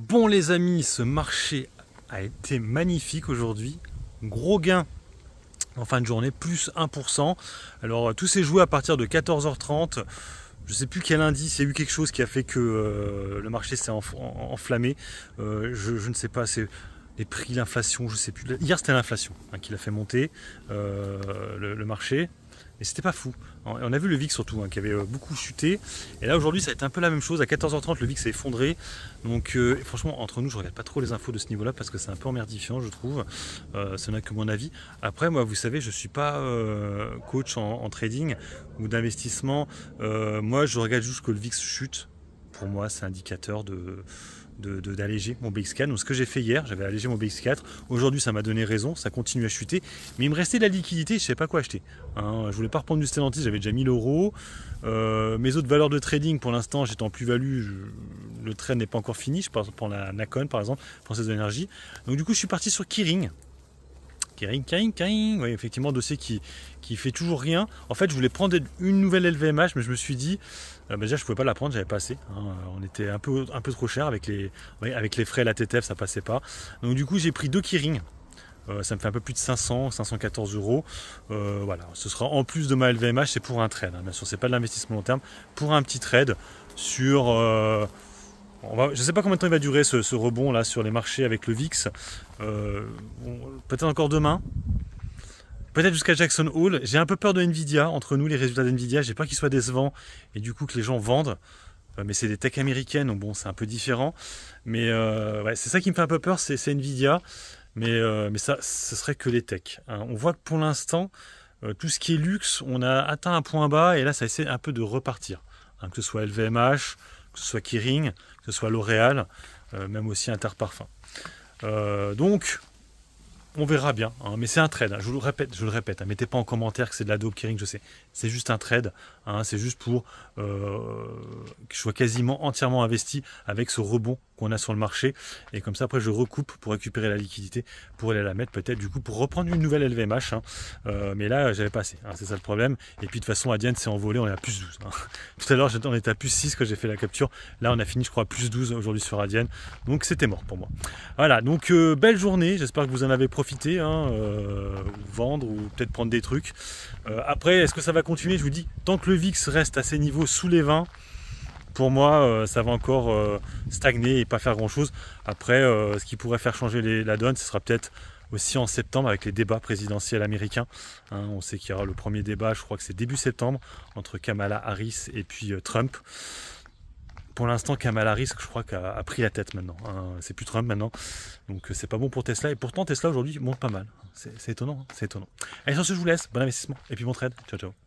Bon les amis, ce marché a été magnifique aujourd'hui. Gros gain en fin de journée, plus 1%. Alors euh, tout s'est joué à partir de 14h30. Je ne sais plus quel indice, il y a eu quelque chose qui a fait que euh, le marché s'est enflammé. Euh, je, ne sais pas, c'est les prix, l'inflation, je ne sais plus. Hier c'était l'inflation hein, qui l'a fait monter le marché mais c'était pas fou. On a vu le VIX surtout, hein, qui avait euh, beaucoup chuté. Et là aujourd'hui, ça a été un peu la même chose. À 14h30, le VIX s'est effondré. Donc euh, franchement, entre nous, je regarde pas trop les infos de ce niveau-là parce que c'est un peu emmerdifiant, je trouve. Euh, ce n'est que mon avis. Après, moi, vous savez, je suis pas coach en, en, trading ou d'investissement. moi, je regarde juste que le VIX chute. Pour moi, c'est indicateur de d'alléger mon BX4. Donc ce que j'ai fait hier, j'avais allégé mon BX4. Aujourd'hui, ça m'a donné raison, ça continue à chuter. Mais il me restait de la liquidité, je ne savais pas quoi acheter. je hein, je voulais pas reprendre du Stellantis, j'avais déjà 1000 euros. Euh, mes autres valeurs de trading, pour l'instant, j'étais en plus-value. Le trade n'est pas encore fini. Je prends la Nakon, par exemple, Française de l'énergie. Donc du coup, je suis parti sur Keyring. Kering, Kering, Kering. effectivement, dossier qui, qui fait toujours rien. En fait, je voulais prendre une nouvelle LVMH, mais je me suis dit, euh, bah, déjà, je pouvais pas la prendre, j'avais pas assez. Hein. On était un peu, un peu trop cher avec les, avec les frais, la TTF, ça passait pas. Donc, du coup, j'ai pris deux Kering. Euh, ça me fait un peu plus de 500, 514 euros. Euh, voilà, ce sera en plus de ma LVMH, c'est pour un trade. Hein, bien sûr, c'est pas de l'investissement long terme, pour un petit trade sur je ne sais pas combien de temps il va durer ce, rebond là sur les marchés avec le VIX. Euh, peut-être encore demain. Peut-être jusqu'à Jackson Hole. J'ai un peu peur de Nvidia. Entre nous, les résultats d'Nvidia, j'ai peur qu'ils soient décevants et du coup que les gens vendent. Euh, mais c'est des techs américaines, donc bon, c'est un peu différent. Mais euh, c'est ça qui me fait un peu peur, c'est Nvidia. Mais, ça, ce serait que les techs. Hein. On voit que pour l'instant, tout ce qui est luxe, on a atteint un point bas et là, ça essaie un peu de repartir. Hein, que ce soit LVMH, que ce soit Kering, que ce soit L'Oréal, euh, même aussi Interparfum. Euh, donc on verra bien, hein, mais c'est un trade, hein. je vous le répète, je le répète, hein. mettez pas en commentaire que c'est de la dope je sais, c'est juste un trade, c'est juste pour euh, que je sois quasiment entièrement investi avec ce rebond qu'on a sur le marché, et comme ça après je recoupe pour récupérer la liquidité, pour aller la mettre peut-être du coup pour reprendre une nouvelle LVMH, euh, mais là j'avais pas assez, c'est ça le problème, et puis de toute façon Adienne s'est envolé, on est à plus 12, tout à l'heure on était à plus 6 quand j'ai fait la capture, là on a fini je crois à plus 12 aujourd'hui sur Adienne, donc c'était mort pour moi. Voilà, donc euh, belle journée, j'espère que vous en avez profité profiter, hein, euh, vendre ou peut-être prendre des trucs. Euh, après, est-ce que ça va continuer Je vous dis, tant que le VIX reste à ces niveaux sous les 20, pour moi, euh, ça va encore stagner et pas faire grand-chose. Après, ce qui pourrait faire changer la donne, ce sera peut-être aussi en septembre avec les débats présidentiels américains. Hein. on sait qu'il y aura le premier débat, je crois que c'est début septembre, entre Kamala Harris et puis Trump pour l'instant, Kamala risque je crois, qu'a pris la tête maintenant. Hein. C'est plus Trump maintenant. Donc, euh, c'est pas bon pour Tesla. Et pourtant, Tesla aujourd'hui monte pas mal. C'est étonnant. Hein. C'est étonnant. Allez, sur ce, je vous laisse. Bon investissement. Et puis, bon trade. Ciao, ciao.